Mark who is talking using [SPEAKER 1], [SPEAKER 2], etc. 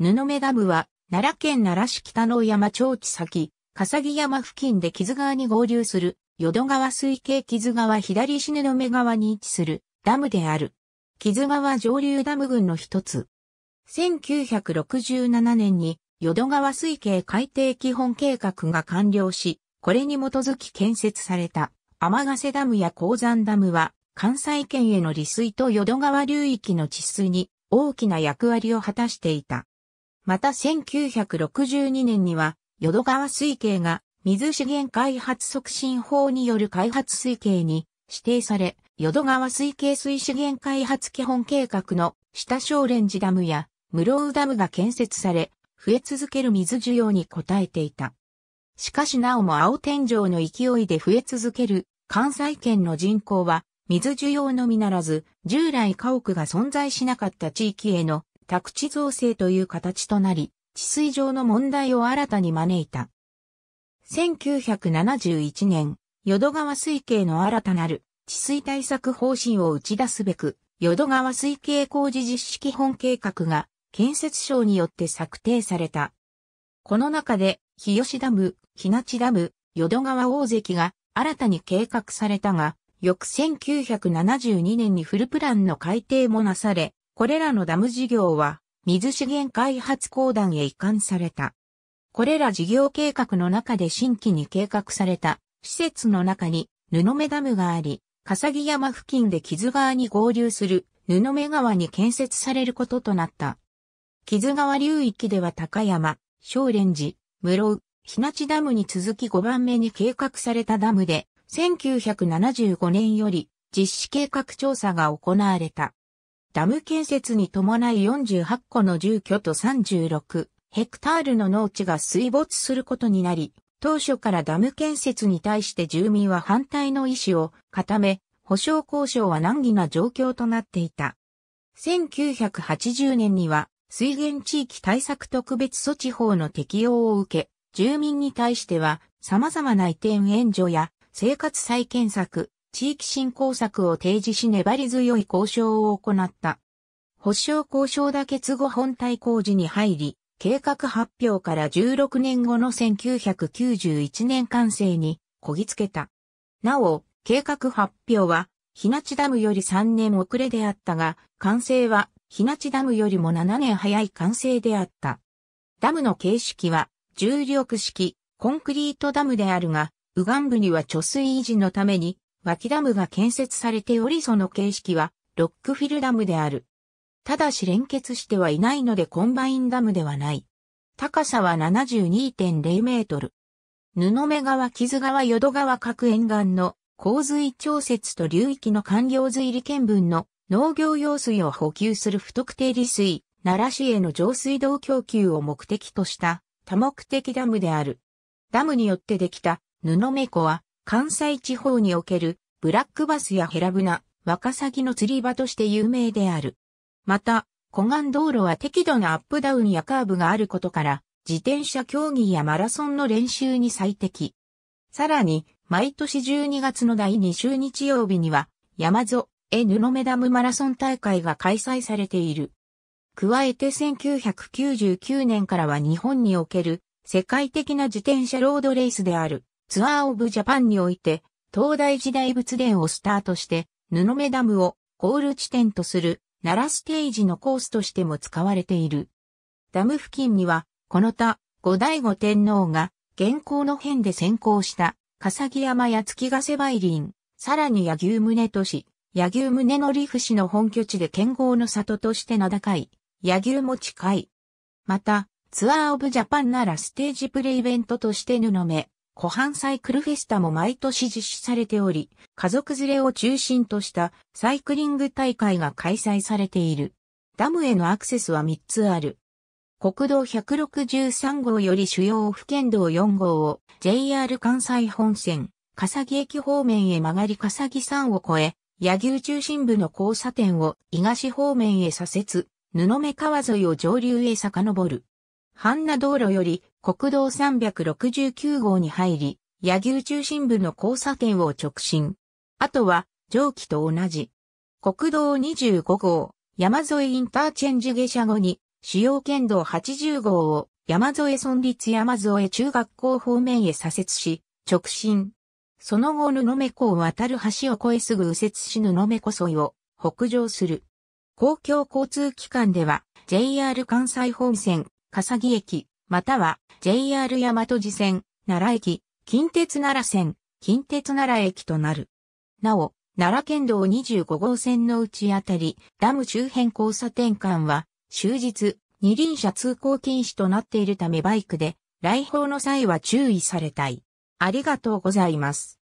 [SPEAKER 1] 布目ダムは、奈良県奈良市北の山町地先、笠木山付近で木津川に合流する、淀川水系木津川左市布目川に位置するダムである。木津川上流ダム群の一つ。1967年に淀川水系海底基本計画が完了し、これに基づき建設された天ヶ瀬ダムや鉱山ダムは関西圏への利水と淀川流域の治水に大きな役割を果たしていた。また1962年には、淀川水系が水資源開発促進法による開発水系に指定され、淀川水系水資源開発基本計画の下小ン寺ダムや室尾ダムが建設され、増え続ける水需要に応えていた。しかしなおも青天井の勢いで増え続ける関西圏の人口は水需要のみならず、従来家屋が存在しなかった地域への宅地造成という形となり、治水上の問題を新たに招いた。1971年、淀川水系の新たなる治水対策方針を打ち出すべく、淀川水系工事実施基本計画が建設省によって策定された。この中で、日吉ダム、日立ダム、淀川大関が新たに計画されたが、翌1972年にフルプランの改定もなされ、これらのダム事業は、水資源開発公団へ移管された。これら事業計画の中で新規に計画された施設の中に布目ダムがあり、笠木山付近で木津川に合流する布目川に建設されることとなった。木津川流域では高山、小蓮寺、室日立ダムに続き5番目に計画されたダムで、1975年より実施計画調査が行われた。ダム建設に伴い48個の住居と36ヘクタールの農地が水没することになり、当初からダム建設に対して住民は反対の意思を固め、保障交渉は難儀な状況となっていた。1980年には水源地域対策特別措置法の適用を受け、住民に対しては様々な移転援助や生活再建策、地域振興策を提示し粘り強い交渉を行った。保証交渉だけ都後本体工事に入り、計画発表から16年後の1991年完成にこぎつけた。なお、計画発表は、日立ダムより3年遅れであったが、完成は日立ダムよりも7年早い完成であった。ダムの形式は、重力式、コンクリートダムであるが、右岸部には貯水維持のために、脇ダムが建設されておりその形式はロックフィルダムである。ただし連結してはいないのでコンバインダムではない。高さは72.0メートル。布目川、木津川、淀川各沿岸の洪水調節と流域の官僚水利見分の農業用水を補給する不特定利水、奈良市への上水道供給を目的とした多目的ダムである。ダムによってできた布目湖は関西地方におけるブラックバスやヘラブナ、ワカサギの釣り場として有名である。また、湖岸道路は適度なアップダウンやカーブがあることから、自転車競技やマラソンの練習に最適。さらに、毎年12月の第2週日曜日には、山ぞ、え布目ダムマラソン大会が開催されている。加えて1999年からは日本における世界的な自転車ロードレースである。ツアーオブジャパンにおいて、東大時代仏殿をスタートして、布目ダムをゴール地点とする奈良ステージのコースとしても使われている。ダム付近には、この他、後醍醐天皇が、現行の変で先行した、笠木山や月ヶ瀬梅林、さらに柳生宗都市、柳生宗則伏の本拠地で剣豪の里として名高い、柳生も近い。また、ツアーオブジャパンならステージプレイベントとして布目、湖畔サイクルフェスタも毎年実施されており、家族連れを中心としたサイクリング大会が開催されている。ダムへのアクセスは3つある。国道163号より主要府県道4号を JR 関西本線、笠木駅方面へ曲がり笠木山を越え、柳生中心部の交差点を東方面へ左折、布目川沿いを上流へ遡る。半那道路より国道369号に入り、柳生中心部の交差点を直進。あとは、上記と同じ。国道25号、山添インターチェンジ下車後に、主要県道80号を山添村立山添中学校方面へ左折し、直進。その後布目湖を渡る橋を越えすぐ右折し布目湖沿いを北上する。公共交通機関では JR 関西本線、笠木駅、または JR 大和路線、奈良駅、近鉄奈良線、近鉄奈良駅となる。なお、奈良県道25号線の内あたり、ダム周辺交差点間は、終日、二輪車通行禁止となっているためバイクで、来訪の際は注意されたい。ありがとうございます。